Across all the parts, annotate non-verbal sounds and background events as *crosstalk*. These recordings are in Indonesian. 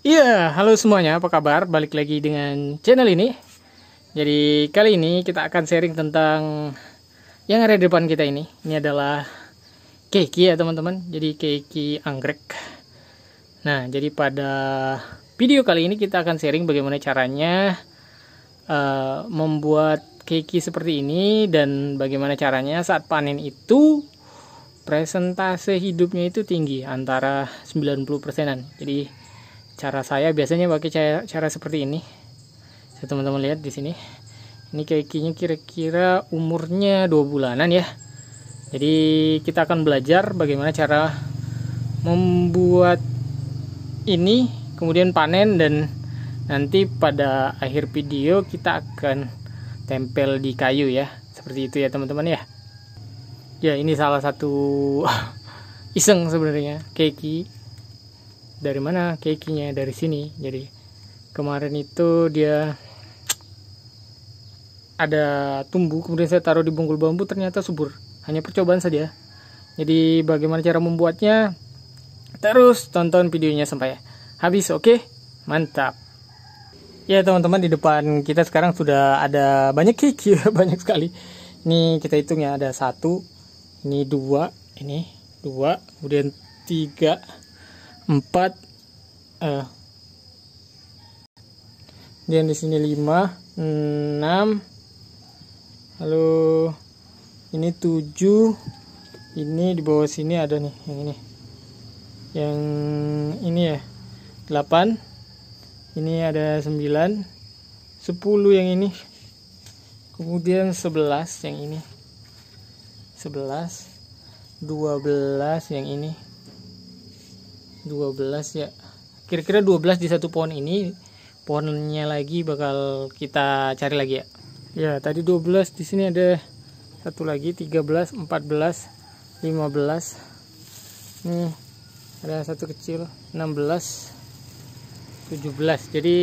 Iya, yeah, halo semuanya, apa kabar? Balik lagi dengan channel ini. Jadi, kali ini kita akan sharing tentang yang ada di depan kita ini. Ini adalah keiki ya, teman-teman. Jadi, keiki anggrek. Nah, jadi pada video kali ini kita akan sharing bagaimana caranya uh, membuat keiki seperti ini dan bagaimana caranya saat panen itu presentase hidupnya itu tinggi antara 90 persenan. Jadi, cara saya biasanya pakai cara, cara seperti ini Saya teman-teman lihat di sini ini kekinya kira-kira umurnya dua bulanan ya jadi kita akan belajar bagaimana cara membuat ini kemudian panen dan nanti pada akhir video kita akan tempel di kayu ya seperti itu ya teman-teman ya ya ini salah satu *laughs* iseng sebenarnya keki dari mana keikinya dari sini jadi kemarin itu dia ada tumbuh kemudian saya taruh di bungkul bambu ternyata subur hanya percobaan saja jadi bagaimana cara membuatnya terus tonton videonya sampai habis oke okay? mantap ya teman-teman di depan kita sekarang sudah ada banyak kiki *laughs* banyak sekali ini kita hitung ya ada satu ini dua ini dua kemudian tiga 4 eh dan di sini 5 6 lalu ini 7 ini di bawah sini ada nih yang ini yang ini ya 8 ini ada 9 10 yang ini kemudian 11 yang ini 11 12 yang ini 12 ya kira-kira 12 di satu pohon ini pohonnya lagi bakal kita cari lagi ya ya tadi 12 di sini ada satu lagi 13 14 15 ini ada satu kecil 16 17 jadi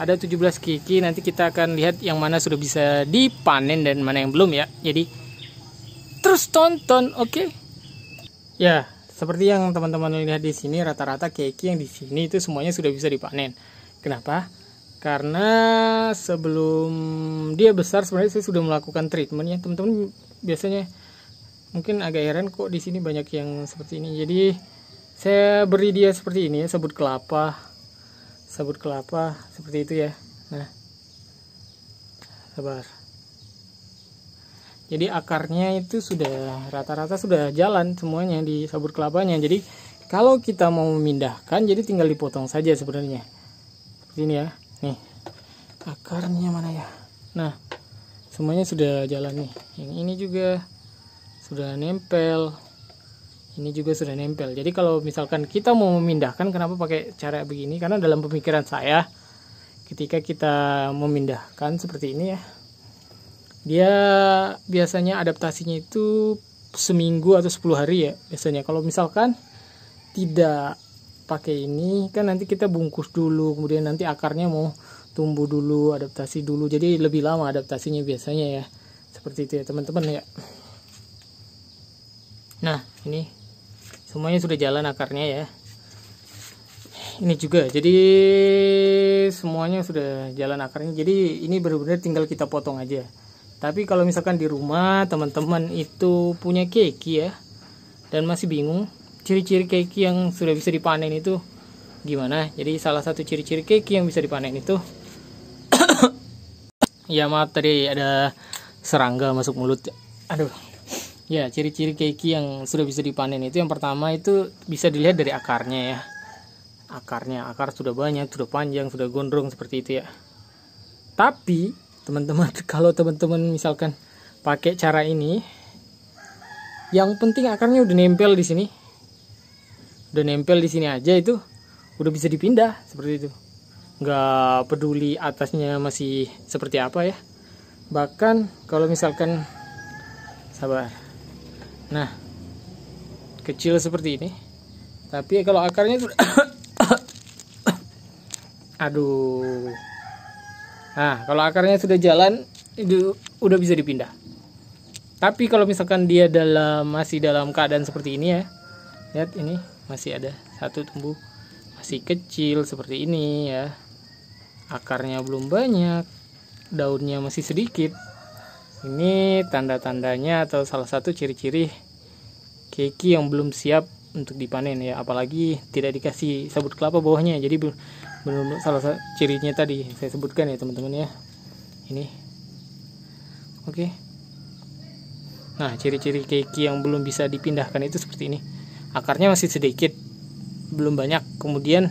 ada 17 kiki nanti kita akan lihat yang mana sudah bisa dipanen dan mana yang belum ya jadi terus tonton oke okay? ya seperti yang teman-teman lihat di sini, rata-rata keki yang di sini itu semuanya sudah bisa dipanen. Kenapa? Karena sebelum dia besar sebenarnya saya sudah melakukan treatment ya teman-teman biasanya mungkin agak heran kok di sini banyak yang seperti ini. Jadi saya beri dia seperti ini ya sabut kelapa, sebut kelapa seperti itu ya. Nah, sabar jadi akarnya itu sudah rata-rata sudah jalan semuanya di sabut kelapanya jadi kalau kita mau memindahkan jadi tinggal dipotong saja sebenarnya seperti ini ya nih akarnya mana ya nah semuanya sudah jalan nih yang ini juga sudah nempel ini juga sudah nempel jadi kalau misalkan kita mau memindahkan kenapa pakai cara begini karena dalam pemikiran saya ketika kita memindahkan seperti ini ya dia biasanya adaptasinya itu seminggu atau 10 hari ya biasanya kalau misalkan tidak pakai ini kan nanti kita bungkus dulu kemudian nanti akarnya mau tumbuh dulu adaptasi dulu jadi lebih lama adaptasinya biasanya ya seperti itu ya teman-teman ya nah ini semuanya sudah jalan akarnya ya ini juga jadi semuanya sudah jalan akarnya jadi ini benar-benar tinggal kita potong aja tapi kalau misalkan di rumah teman-teman itu punya keki ya dan masih bingung ciri-ciri keki yang sudah bisa dipanen itu gimana jadi salah satu ciri-ciri keki yang bisa dipanen itu *coughs* ya maaf tadi ada serangga masuk mulut aduh ya ciri-ciri keki yang sudah bisa dipanen itu yang pertama itu bisa dilihat dari akarnya ya akarnya akar sudah banyak sudah panjang sudah gondrong seperti itu ya tapi teman-teman *laughs* kalau teman-teman misalkan pakai cara ini yang penting akarnya udah nempel di sini udah nempel di sini aja itu udah bisa dipindah seperti itu nggak peduli atasnya masih seperti apa ya bahkan kalau misalkan sabar nah kecil seperti ini tapi kalau akarnya *coughs* aduh Nah, kalau akarnya sudah jalan itu udah bisa dipindah. Tapi kalau misalkan dia dalam masih dalam keadaan seperti ini ya. Lihat ini masih ada satu tumbuh masih kecil seperti ini ya. Akarnya belum banyak, daunnya masih sedikit. Ini tanda-tandanya atau salah satu ciri-ciri keki yang belum siap untuk dipanen ya apalagi tidak dikasih sabut kelapa bawahnya jadi belum salah satu cirinya tadi saya sebutkan ya teman-teman ya ini oke nah ciri-ciri keiki yang belum bisa dipindahkan itu seperti ini akarnya masih sedikit belum banyak kemudian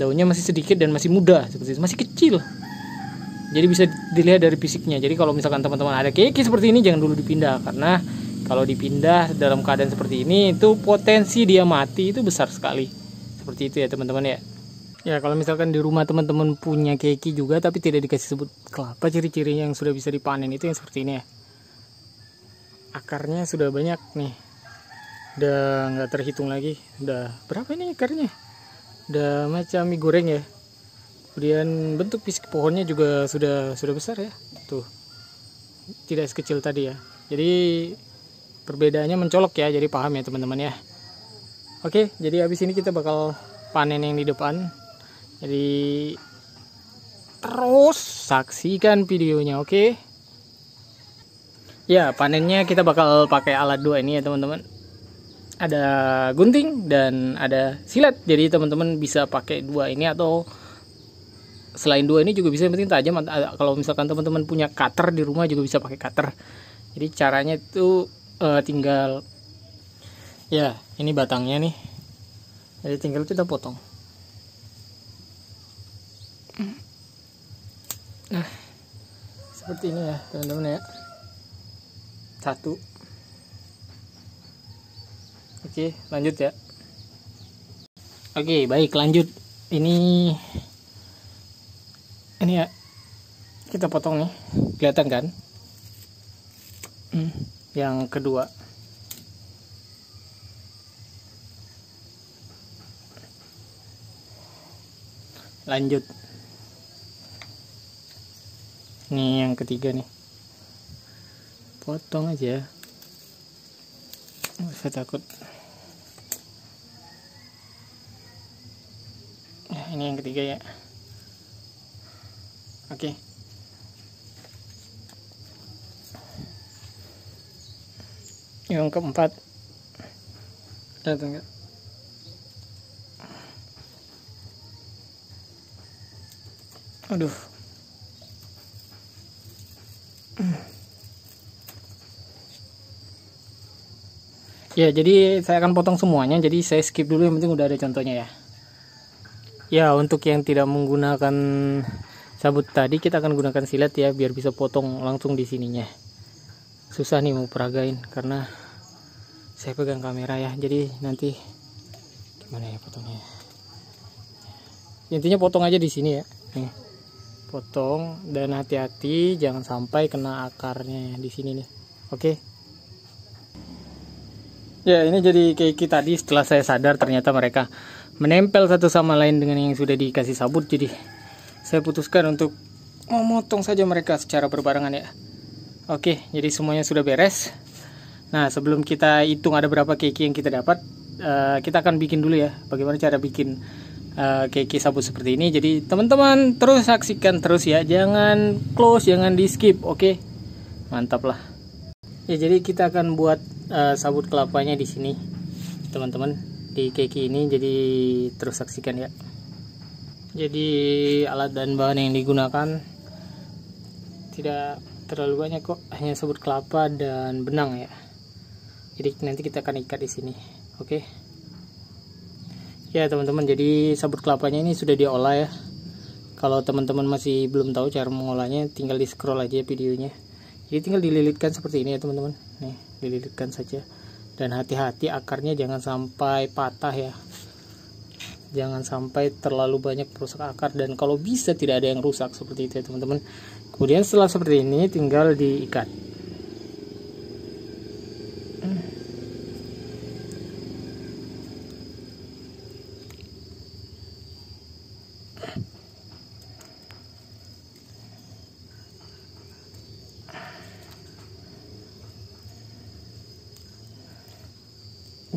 daunnya masih sedikit dan masih muda seperti itu masih kecil jadi bisa dilihat dari fisiknya jadi kalau misalkan teman-teman ada keiki seperti ini jangan dulu dipindah karena kalau dipindah dalam keadaan seperti ini itu potensi dia mati itu besar sekali. Seperti itu ya teman-teman ya. Ya kalau misalkan di rumah teman-teman punya keki juga tapi tidak dikasih sebut kelapa ciri ciri yang sudah bisa dipanen itu yang seperti ini ya. Akarnya sudah banyak nih. Udah nggak terhitung lagi. Udah berapa ini akarnya? Udah macam mie goreng ya. Kemudian bentuk fisik pohonnya juga sudah sudah besar ya. Tuh. Tidak sekecil tadi ya. Jadi perbedaannya mencolok ya jadi paham ya teman-teman ya oke jadi habis ini kita bakal panen yang di depan jadi terus saksikan videonya oke ya panennya kita bakal pakai alat dua ini ya teman-teman ada gunting dan ada silat. jadi teman-teman bisa pakai dua ini atau selain dua ini juga bisa yang penting tajam kalau misalkan teman-teman punya cutter di rumah juga bisa pakai cutter jadi caranya itu uh, tinggal ya ini batangnya nih jadi tinggal kita potong nah seperti ini ya teman-teman ya satu oke lanjut ya oke baik lanjut ini ini ya kita potong nih kelihatan kan hmm yang kedua lanjut ini yang ketiga nih potong aja saya takut ya, ini yang ketiga ya oke okay. yang keempat lihat enggak aduh ya jadi saya akan potong semuanya jadi saya skip dulu yang penting udah ada contohnya ya ya untuk yang tidak menggunakan sabut tadi kita akan gunakan silat ya biar bisa potong langsung di sininya susah nih mau peragain karena saya pegang kamera ya jadi nanti gimana ya potongnya ya? intinya potong aja di sini ya nih potong dan hati-hati jangan sampai kena akarnya di sini nih oke okay? ya ini jadi keiki gitu tadi setelah saya sadar ternyata mereka menempel satu sama lain dengan yang sudah dikasih sabut jadi saya putuskan untuk memotong saja mereka secara berbarengan ya oke jadi semuanya sudah beres Nah, sebelum kita hitung ada berapa keki yang kita dapat, uh, kita akan bikin dulu ya. Bagaimana cara bikin uh, keki sabu seperti ini. Jadi, teman-teman terus saksikan terus ya. Jangan close, jangan di-skip, oke? Okay? Mantap lah. Ya, jadi kita akan buat uh, sabut kelapanya di sini, teman-teman, di keki ini. Jadi, terus saksikan ya. Jadi, alat dan bahan yang digunakan tidak terlalu banyak kok, hanya sabut kelapa dan benang ya jadi nanti kita akan ikat di sini oke okay. ya teman-teman jadi sabut kelapanya ini sudah diolah ya kalau teman-teman masih belum tahu cara mengolahnya tinggal di scroll aja videonya jadi tinggal dililitkan seperti ini ya teman-teman nih dililitkan saja dan hati-hati akarnya jangan sampai patah ya jangan sampai terlalu banyak perusak akar dan kalau bisa tidak ada yang rusak seperti itu ya teman-teman kemudian setelah seperti ini tinggal diikat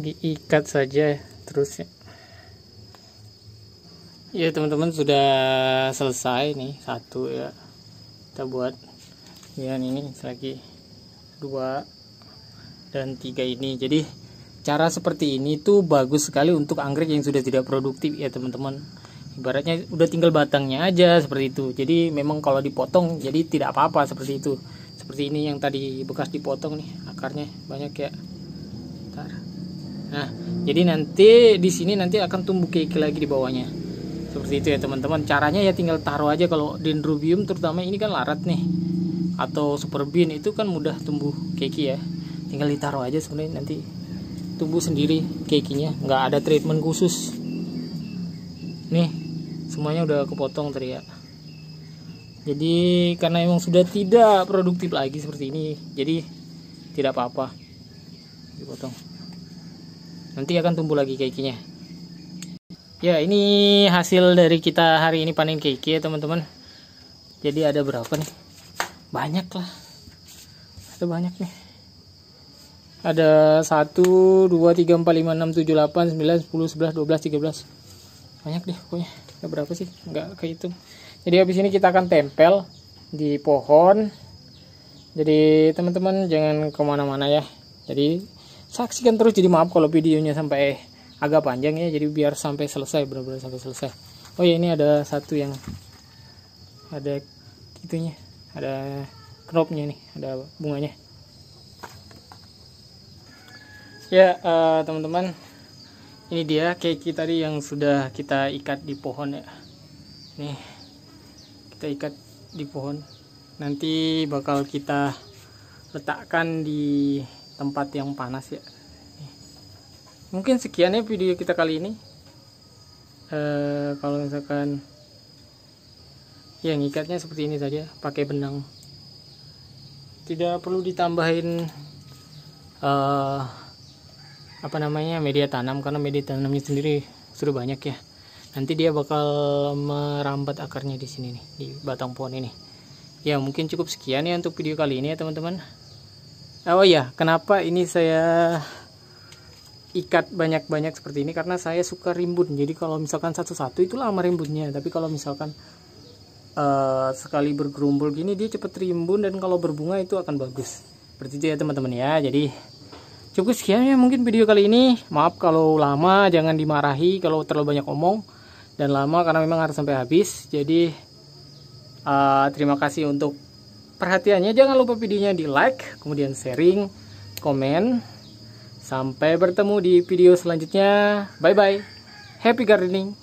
diikat saja terus ya ya teman-teman sudah selesai nih satu ya kita buat yang ini lagi dua dan tiga ini jadi cara seperti ini tuh bagus sekali untuk anggrek yang sudah tidak produktif ya teman-teman ibaratnya udah tinggal batangnya aja seperti itu jadi memang kalau dipotong jadi tidak apa-apa seperti itu seperti ini yang tadi bekas dipotong nih akarnya banyak ya Bentar. Nah, jadi nanti di sini nanti akan tumbuh keiki lagi di bawahnya. Seperti itu ya teman-teman. Caranya ya tinggal taruh aja kalau dendrobium terutama ini kan larat nih. Atau super superbin itu kan mudah tumbuh keiki ya. Tinggal ditaruh aja sebenarnya nanti tumbuh sendiri keikinya, nggak ada treatment khusus. Nih, semuanya udah kepotong tadi ya. Jadi karena emang sudah tidak produktif lagi seperti ini, jadi tidak apa-apa. Dipotong nanti akan tumbuh lagi keikinya ya ini hasil dari kita hari ini panen keiki ya teman-teman jadi ada berapa nih banyak lah ada banyak nih ada 1 2 3 4 5 6 7 8 9 10 11 12 13 banyak deh pokoknya ada berapa sih nggak kehitung jadi habis ini kita akan tempel di pohon jadi teman-teman jangan kemana-mana ya jadi saksikan terus jadi maaf kalau videonya sampai agak panjang ya jadi biar sampai selesai benar-benar sampai selesai oh ya ini ada satu yang ada itunya ada knopnya nih ada bunganya ya eh, teman-teman uh, teman -teman, ini dia keki tadi yang sudah kita ikat di pohon ya nih kita ikat di pohon nanti bakal kita letakkan di tempat yang panas ya mungkin sekian ya video kita kali ini e, kalau misalkan yang ikatnya seperti ini saja pakai benang tidak perlu ditambahin e, apa namanya media tanam karena media tanamnya sendiri sudah banyak ya nanti dia bakal merambat akarnya di sini nih di batang pohon ini ya mungkin cukup sekian ya untuk video kali ini ya teman-teman oh ya kenapa ini saya ikat banyak-banyak seperti ini karena saya suka rimbun jadi kalau misalkan satu-satu itu lama rimbunnya tapi kalau misalkan uh, sekali bergerumbul gini dia cepat rimbun dan kalau berbunga itu akan bagus seperti itu ya teman-teman ya jadi cukup sekian ya mungkin video kali ini maaf kalau lama jangan dimarahi kalau terlalu banyak omong dan lama karena memang harus sampai habis jadi uh, terima kasih untuk perhatiannya jangan lupa videonya di like, kemudian sharing, komen. Sampai bertemu di video selanjutnya. Bye-bye. Happy gardening.